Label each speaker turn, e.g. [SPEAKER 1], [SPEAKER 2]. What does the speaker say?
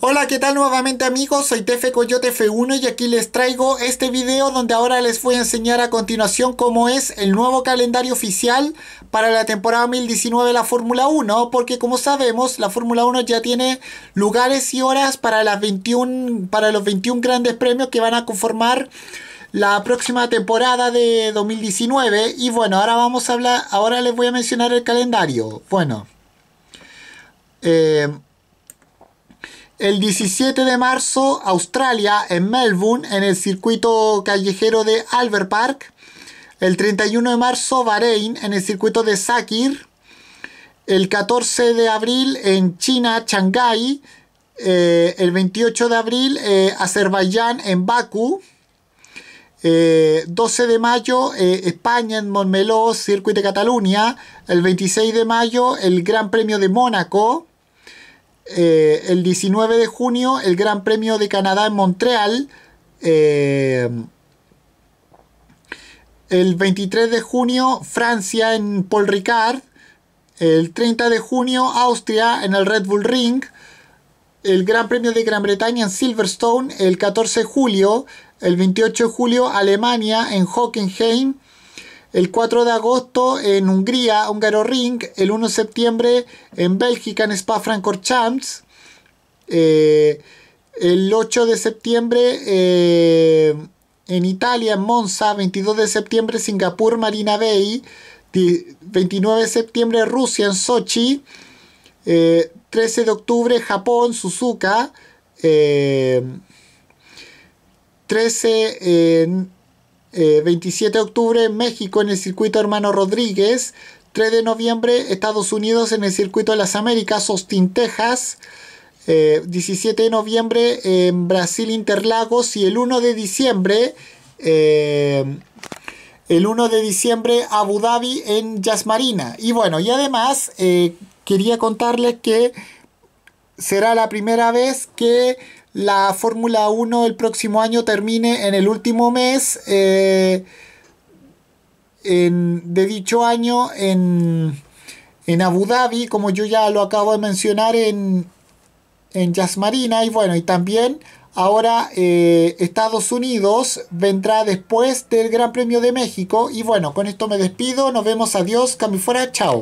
[SPEAKER 1] Hola, ¿qué tal nuevamente amigos? Soy Tefe Coyote F1 y aquí les traigo este video donde ahora les voy a enseñar a continuación cómo es el nuevo calendario oficial para la temporada 2019 de la Fórmula 1, porque como sabemos, la Fórmula 1 ya tiene lugares y horas para las 21 para los 21 grandes premios que van a conformar la próxima temporada de 2019 y bueno, ahora vamos a hablar, ahora les voy a mencionar el calendario. Bueno, eh, el 17 de marzo, Australia, en Melbourne, en el circuito callejero de Albert Park. El 31 de marzo, Bahrein, en el circuito de Sakir. El 14 de abril, en China, Shanghái. Eh, el 28 de abril, eh, Azerbaiyán, en Bakú. 12 eh, de mayo, España, en Montmeló, circuito de Cataluña. El 26 de mayo, el Gran Premio de Mónaco. Eh, el 19 de junio el Gran Premio de Canadá en Montreal. Eh, el 23 de junio Francia en Paul Ricard. El 30 de junio Austria en el Red Bull Ring. El Gran Premio de Gran Bretaña en Silverstone el 14 de julio. El 28 de julio Alemania en Hockenheim el 4 de agosto en Hungría, Ring, el 1 de septiembre en Bélgica, en Spa-Francorchamps, eh, el 8 de septiembre eh, en Italia, en Monza, 22 de septiembre Singapur, Marina Bay, 29 de septiembre Rusia, en Sochi, eh, 13 de octubre Japón, Suzuka, 13 eh, en... Eh, 27 eh, de octubre en México en el circuito Hermano Rodríguez. 3 de noviembre Estados Unidos en el circuito de las Américas, Austin, Texas. 17 eh, de noviembre en Brasil Interlagos y el 1 de diciembre eh, el 1 de diciembre Abu Dhabi en Yas Marina. Y bueno, y además quería contarles que será la primera vez que la Fórmula 1 el próximo año termine en el último mes eh, de dicho año en, Abu Dhabi, como yo ya lo acabo de mencionar en, en Jazz Marina, y bueno, y también ahora eh, Estados Unidos vendrá después del Gran Premio de México, y bueno, con esto me despido, nos vemos, adiós, cami fuera, chao.